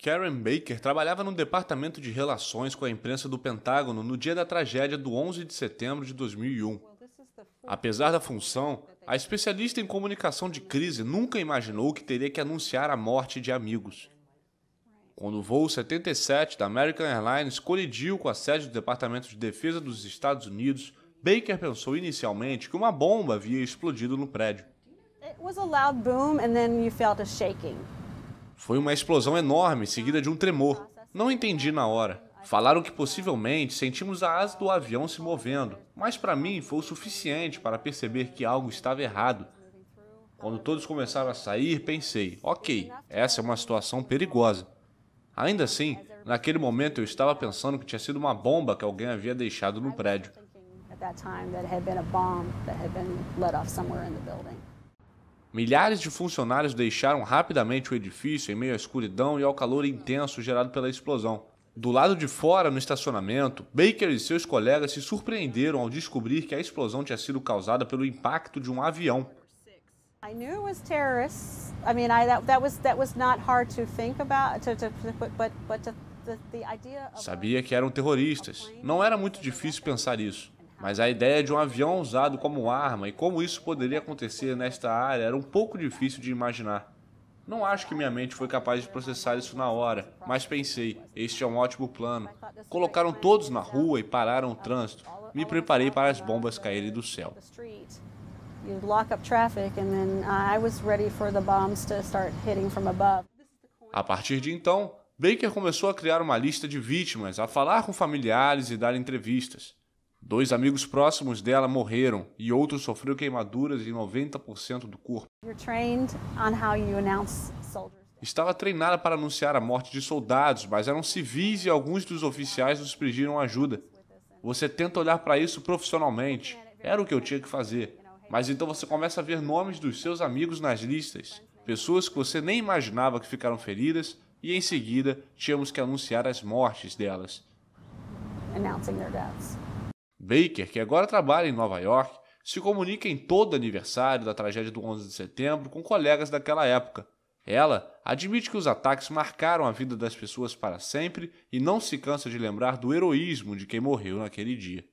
Karen Baker trabalhava no departamento de relações com a imprensa do Pentágono no dia da tragédia do 11 de setembro de 2001. Apesar da função, a especialista em comunicação de crise nunca imaginou que teria que anunciar a morte de amigos. Quando o voo 77 da American Airlines colidiu com a sede do Departamento de Defesa dos Estados Unidos, Baker pensou inicialmente que uma bomba havia explodido no prédio. Foi uma explosão enorme, seguida de um tremor. Não entendi na hora. Falaram que possivelmente sentimos a asa do avião se movendo, mas para mim foi o suficiente para perceber que algo estava errado. Quando todos começaram a sair, pensei: ok, essa é uma situação perigosa. Ainda assim, naquele momento eu estava pensando que tinha sido uma bomba que alguém havia deixado no prédio. Milhares de funcionários deixaram rapidamente o edifício em meio à escuridão e ao calor intenso gerado pela explosão. Do lado de fora, no estacionamento, Baker e seus colegas se surpreenderam ao descobrir que a explosão tinha sido causada pelo impacto de um avião. I knew it was terrorists. I mean, I that that was that was not hard to think about to, to but but to, the, the idea of... Sabia que eram terroristas. Não era muito difícil pensar isso. Mas a ideia de um avião usado como arma e como isso poderia acontecer nesta área era um pouco difícil de imaginar. Não acho que minha mente foi capaz de processar isso na hora, mas pensei, este é um ótimo plano. Colocaram todos na rua e pararam o trânsito. Me preparei para as bombas caírem do céu. Uh, a partir de então, Baker começou a criar uma lista de vítimas, a falar com familiares e dar entrevistas. Dois amigos próximos dela morreram e outros sofreram queimaduras em 90% do corpo. Estava treinada para anunciar a morte de soldados, mas eram civis e alguns dos oficiais nos pediram ajuda. Você tenta olhar para isso profissionalmente. Era o que eu tinha que fazer. Mas então você começa a ver nomes dos seus amigos nas listas, pessoas que você nem imaginava que ficaram feridas, e em seguida tínhamos que anunciar as mortes delas. Announcing their deaths. Baker, que agora trabalha em Nova York, se comunica em todo aniversário da tragédia do 11 de setembro com colegas daquela época. Ela admite que os ataques marcaram a vida das pessoas para sempre e não se cansa de lembrar do heroísmo de quem morreu naquele dia.